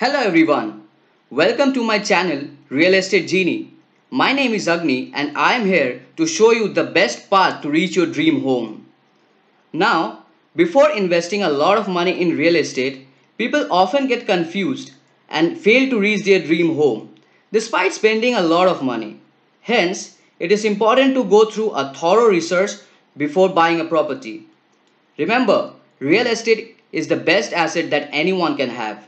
Hello everyone. Welcome to my channel Real Estate Genie. My name is Agni and I am here to show you the best path to reach your dream home. Now, before investing a lot of money in real estate, people often get confused and fail to reach their dream home despite spending a lot of money. Hence, it is important to go through a thorough research before buying a property. Remember, real estate is the best asset that anyone can have.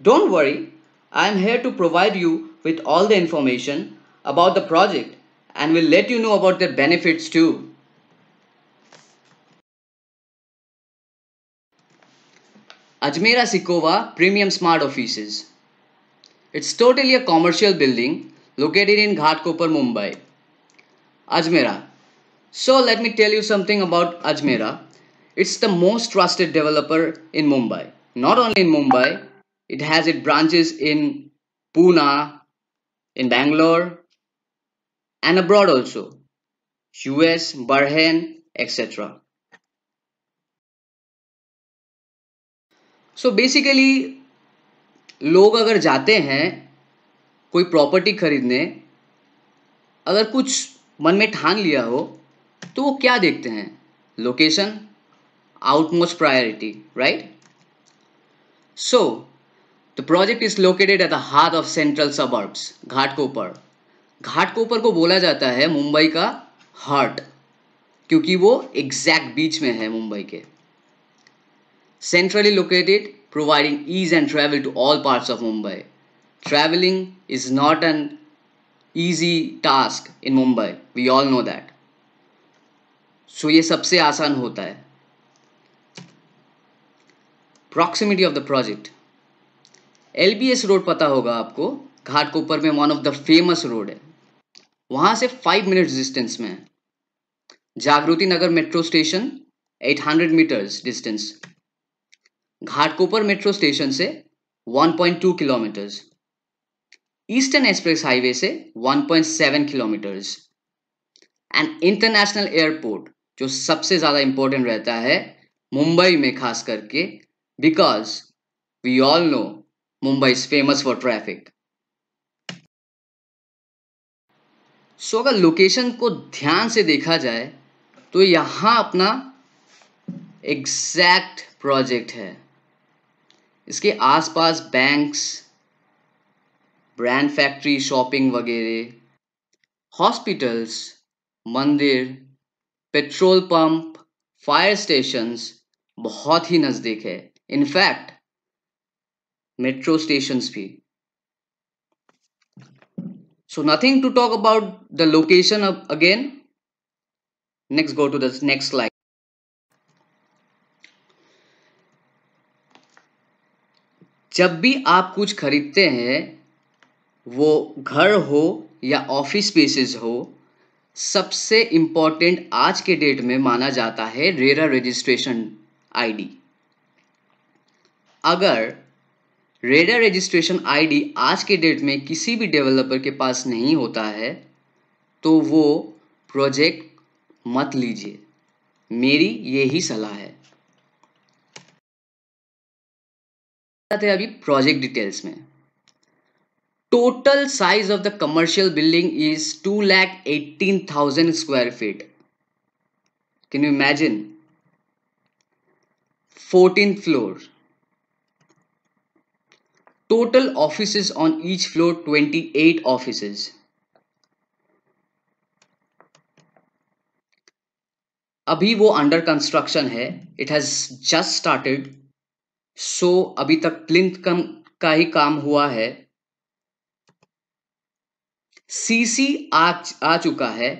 Don't worry, I am here to provide you with all the information about the project and will let you know about their benefits too. Ajmera Sikova Premium Smart Offices It's totally a commercial building located in Ghatkopar, Mumbai. Ajmera So let me tell you something about Ajmera. It's the most trusted developer in Mumbai. Not only in Mumbai, It has its branches in Pune, in Bangalore, and abroad also, US, Bahrain, etc. So basically लोग अगर जाते हैं कोई property खरीदने अगर कुछ मन में ठान लिया हो तो वो क्या देखते हैं location outmost priority right so the project is located at the heart of central suburbs Ghatkopar Ghatkopar को बोला जाता है मुंबई का हार्ट क्योंकि वो एग्जैक्ट बीच में है मुंबई के centrally located providing ease and travel to all part of Mumbai travelling is not an easy task in Mumbai we all know that so ये सबसे आसान होता है proximity of the project S road पता होगा आपको घाटकोपर में one of the famous road है वहां से फाइव मिनट डिस्टेंस में है Jagruti Nagar metro station 800 metres distance Ghatkopar metro station से 1.2 किलोमीटर्स ईस्टर्न एक्सप्रेस हाईवे से 1.7 किलोमीटर्स एंड इंटरनेशनल एयरपोर्ट जो सबसे ज़्यादा इंपॉर्टेंट रहता है मुंबई में खास करके because we all know Mumbai is famous for traffic so अगर लोकेशन को ध्यान से देखा जाए तो यहां अपना एग्जैक्ट प्रोजेक्ट है इसके आसपास बैंक्स ब्रांड फैक्ट्री शॉपिंग वगैरह हॉस्पिटल्स मंदिर पेट्रोल पंप फायर स्टेशंस बहुत ही नज़दीक है इनफैक्ट मेट्रो स्टेशन भी so nothing to talk about the location of again next go to the next slide जब भी आप कुछ खरीदते हैं वो घर हो या ऑफिस स्पेसेस हो सबसे इम्पॉर्टेंट आज के डेट में माना जाता है रेरा रजिस्ट्रेशन आईडी अगर रेडर रजिस्ट्रेशन आईडी आज के डेट में किसी भी डेवलपर के पास नहीं होता है तो वो प्रोजेक्ट मत लीजिए मेरी यही सलाह है अभी प्रोजेक्ट डिटेल्स में total size of the commercial building is two lakh eighteen thousand square feet can you imagine fourteen floor total office on each floor twenty eight office अभी वो अंडर कंस्ट्रक्शन है it has just started so अभी तक plinth का ही काम हुआ है CC आ, आ चुका है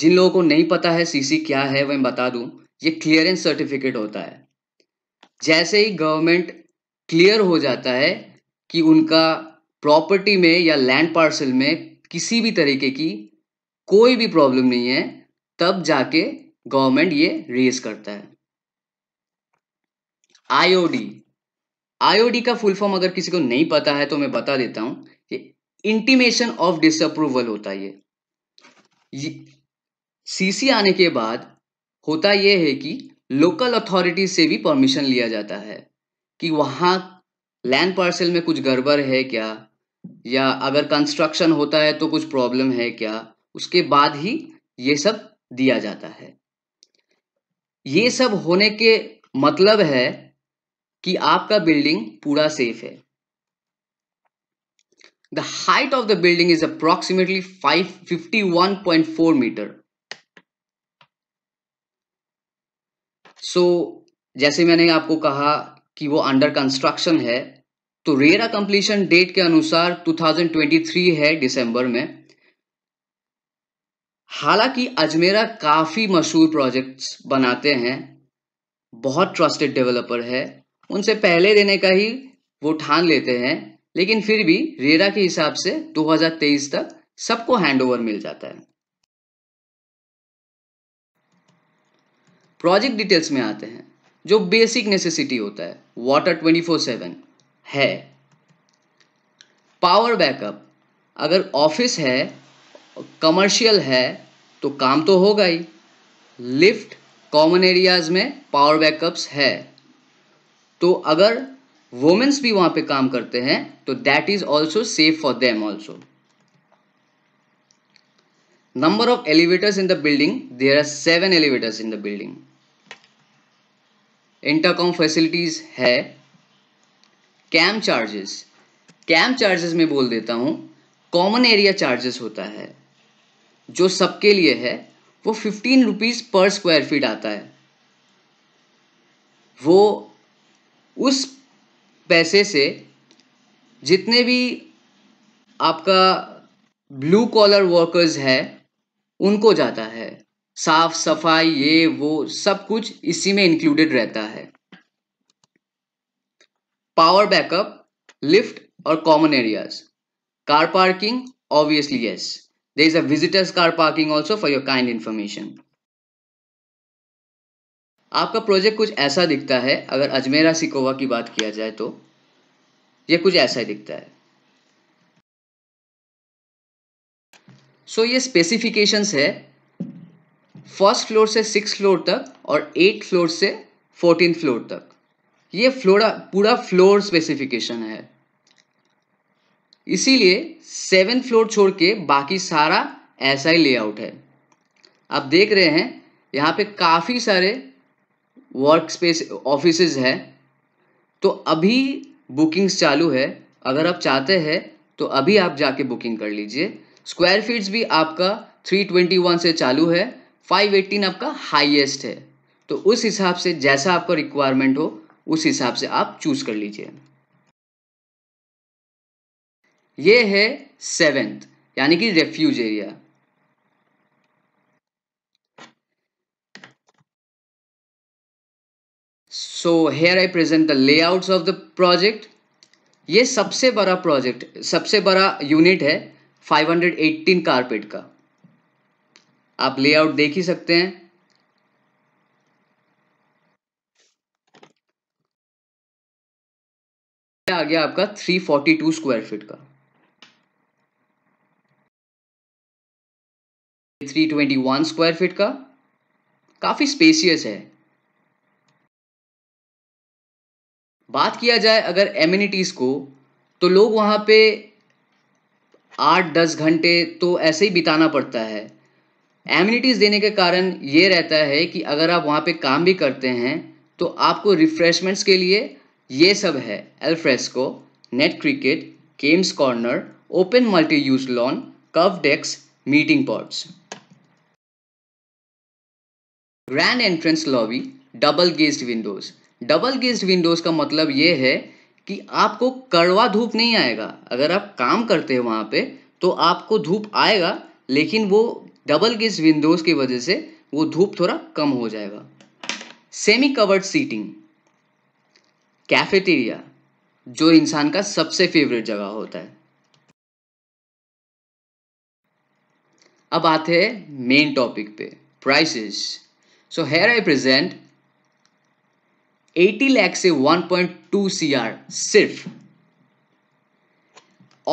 जिन लोगों को नहीं पता है सीसी क्या है मैं बता दूं ये क्लियरेंस सर्टिफिकेट होता है जैसे ही गवर्नमेंट क्लियर हो जाता है कि उनका प्रॉपर्टी में या लैंड पार्सल में किसी भी तरीके की कोई भी प्रॉब्लम नहीं है तब जाके गवर्नमेंट ये रेज करता है आईओडी आईओडी का फुल फॉर्म अगर किसी को नहीं पता है तो मैं बता देता हूं कि इंटीमेशन ऑफ डिसअप्रूवल होता है ये सीसी आने के बाद होता यह है कि लोकल अथॉरिटी से भी परमिशन लिया जाता है कि वहां लैंड पार्सल में कुछ गड़बड़ है क्या या अगर कंस्ट्रक्शन होता है तो कुछ प्रॉब्लम है क्या उसके बाद ही ये सब दिया जाता है ये सब होने के मतलब है कि आपका बिल्डिंग पूरा सेफ है the the height of building is approximately five fifty one point four meter so जैसे मैंने आपको कहा कि वो अंडर कंस्ट्रक्शन है तो रेरा कंप्लीशन डेट के अनुसार 2023 है दिसंबर में हालांकि अजमेरा काफ़ी मशहूर प्रोजेक्ट्स बनाते हैं बहुत ट्रस्टेड डेवलपर है उनसे पहले देने का ही वो ठान लेते हैं लेकिन फिर भी रेरा के हिसाब से 2023 तक सबको हैंडओवर मिल जाता है प्रोजेक्ट डिटेल्स में आते हैं जो बेसिक नेसेसिटी होता है वाटर ट्वेंटी फोर सेवन है पावर बैकअप अगर ऑफिस है कमर्शियल है तो काम तो होगा ही लिफ्ट कॉमन एरियाज में पावर बैकअप्स है तो अगर वुमेन्स भी वहां पे काम करते हैं तो that is also safe for them also number of elevators in the building there are seven elevators in the building intercom facilities है कैम चार्जेस कैम चार्जेस में बोल देता हूं कॉमन एरिया चार्जेस होता है जो सबके लिए है वो fifteen rupees per square feet आता है वो उस पैसे से जितने भी आपका ब्लू कॉलर वर्कर्स है उनको जाता है साफ सफाई ये वो सब कुछ इसी में इंक्लूडेड रहता है पावर बैकअप लिफ्ट और common areas car parking obviously yes there is a visitors car parking also for your kind information आपका प्रोजेक्ट कुछ ऐसा दिखता है अगर अजमेरा सिकोवा की बात किया जाए तो यह कुछ ऐसा ही दिखता है सो so, ये स्पेसिफिकेशंस है फर्स्ट फ्लोर से सिक्स फ्लोर तक और एट फ्लोर से फोर्टीन फ्लोर तक ये फ्लोरा पूरा फ्लोर स्पेसिफिकेशन है इसीलिए सेवन फ्लोर छोड़ के बाकी सारा ऐसा ही लेआउट है आप देख रहे हैं यहाँ पे काफ़ी सारे वर्क स्पेस ऑफिस हैं तो अभी बुकिंग्स चालू है अगर आप चाहते हैं तो अभी आप जाके बुकिंग कर लीजिए स्क्वायर फीट्स भी आपका 321 से चालू है फाइव एटीन आपका हाइएस्ट है तो उस हिसाब से जैसा आपका रिक्वायरमेंट हो उस हिसाब से आप चूज कर लीजिए ये है सेवेंथ यानी कि refuge area so here I present the layouts of the project ये सबसे बड़ा प्रोजेक्ट सबसे बड़ा यूनिट है 518 कारपेट का आप लेआउट देख ही सकते हैं आ गया आपका 342 स्क्वायर फीट का 321 स्क्वायर फीट का काफी स्पेसियस है बात किया जाए अगर एम्यूनिटीज को तो लोग वहां पे आठ दस घंटे तो ऐसे ही बिताना पड़ता है एम्यूनिटीज़ देने के कारण ये रहता है कि अगर आप वहाँ पे काम भी करते हैं तो आपको रिफ्रेशमेंट्स के लिए ये सब है alfresco net cricket games corner open multi use lawn cove decks meeting pods grand entrance lobby double glazed windows double glazed windows का मतलब ये है कि आपको कड़वा धूप नहीं आएगा अगर आप काम करते हैं वहाँ पे तो आपको धूप आएगा लेकिन वो डबल के विंडोज की वजह से वो धूप थोड़ा कम हो जाएगा सेमी कवर्ड सीटिंग कैफेटेरिया जो इंसान का सबसे फेवरेट जगह होता है अब आते हैं मेन टॉपिक पे prices so here I present 80 lakh से 1.2 सीआर सिर्फ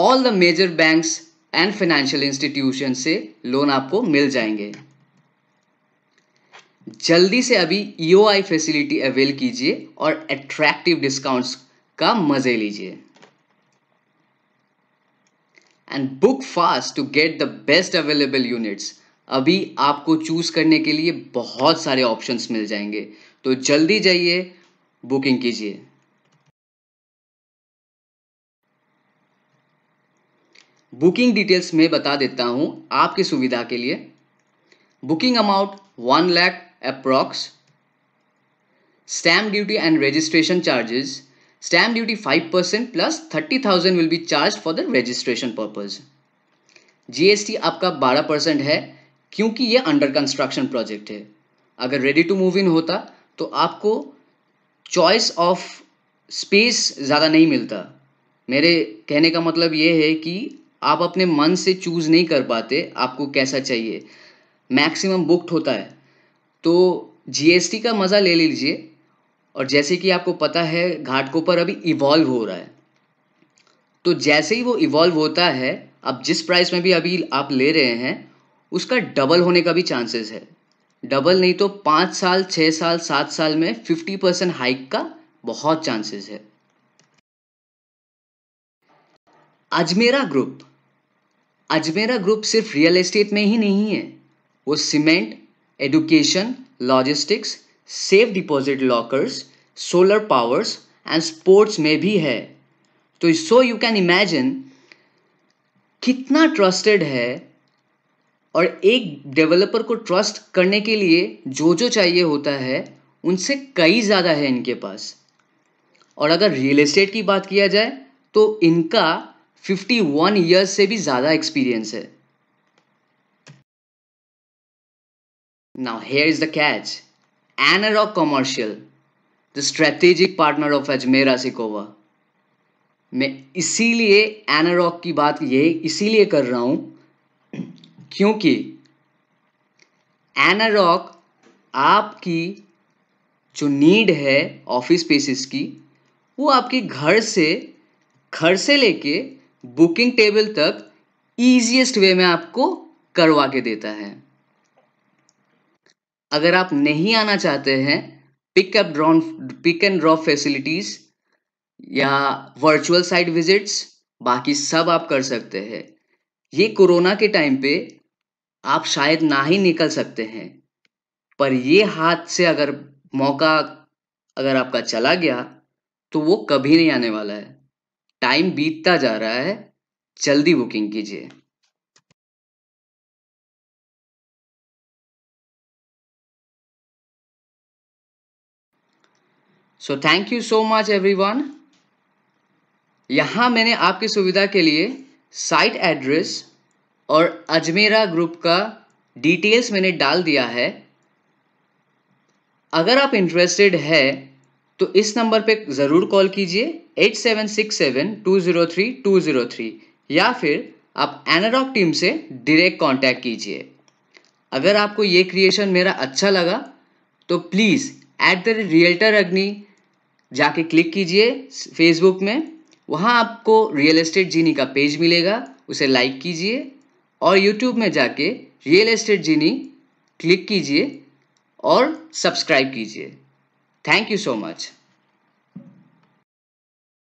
all the major banks and financial institution से लोन आपको मिल जाएंगे जल्दी से अभी ईओआई फैसिलिटी अवेल कीजिए और अट्रैक्टिव डिस्काउंट्स का मजे लीजिए and book fast to get the best available units अभी आपको चूज करने के लिए बहुत सारे ऑप्शंस मिल जाएंगे तो जल्दी जाइए बुकिंग कीजिए बुकिंग डिटेल्स में बता देता हूँ आपकी सुविधा के लिए booking amount one lakh approx duty and registration charges stamp duty five percent plus thirty thousand will be charge for the registration purpose GST आपका बारह परसेंट है क्योंकि ये अंडर कंस्ट्रक्शन प्रोजेक्ट है अगर रेडी टू मूव इन होता तो आपको चॉइस ऑफ स्पेस ज़्यादा नहीं मिलता मेरे कहने का मतलब ये है कि आप अपने मन से चूज़ नहीं कर पाते आपको कैसा चाहिए मैक्सिमम बुक्ड होता है तो जीएसटी का मज़ा ले लीजिए और जैसे कि आपको पता है घाटकों पर अभी इवॉल्व हो रहा है तो जैसे ही वो इवॉल्व होता है अब जिस प्राइस में भी अभी आप ले रहे हैं उसका डबल होने का भी चांसेस है डबल नहीं तो पाँच साल छः साल सात साल में फिफ्टी परसेंट हाइक का बहुत चांसेस है अजमेरा ग्रुप अजमेरा ग्रुप सिर्फ रियल एस्टेट में ही नहीं है वो cement education logistics safe deposit lockers solar powers and sports में भी है तो सो यू कैन इमेजिन कितना ट्रस्टेड है और एक डेवलपर को ट्रस्ट करने के लिए जो जो चाहिए होता है उनसे कई ज़्यादा है इनके पास और अगर रियल एस्टेट की बात किया जाए तो इनका फिफ्टी वन ईयर्स से भी ज़्यादा एक्सपीरियंस है Now, here is the catch Anarock commercial the strategic partner of Ajmera सिकोवा मैं इसीलिए एनारॉक की बात ये इसीलिए कर रहा हूं क्योंकि एनारॉक आपकी जो नीड है ऑफिस स्पेसिस की वो आपके घर से घर से लेके बुकिंग टेबल तक ईजिएस्ट वे में आपको करवा के देता है अगर आप नहीं आना चाहते हैं pick up drawn pick and drop facilities या वर्चुअल साइट विजिट्स बाकी सब आप कर सकते हैं ये कोरोना के टाइम पे आप शायद ना ही निकल सकते हैं पर ये हाथ से अगर मौका अगर आपका चला गया तो वो कभी नहीं आने वाला है टाइम बीतता जा रहा है जल्दी बुकिंग कीजिए so thank you so much everyone यहां मैंने आपकी सुविधा के लिए साइट एड्रेस और अजमेरा ग्रुप का डिटेल्स मैंने डाल दिया है अगर आप इंटरेस्टेड है तो इस नंबर पे ज़रूर कॉल कीजिए 8767203203 या फिर आप एनाडॉक टीम से डायरेक्ट कांटेक्ट कीजिए अगर आपको ये क्रिएशन मेरा अच्छा लगा तो प्लीज़ एट द रियल्टर अग्नि जाके क्लिक कीजिए फेसबुक में वहाँ आपको रियल एस्टेट जीनी का पेज मिलेगा उसे लाइक कीजिए और यूट्यूब में जाके रियल एस्टेट जीनी क्लिक कीजिए और सब्सक्राइब कीजिए Thank you so much.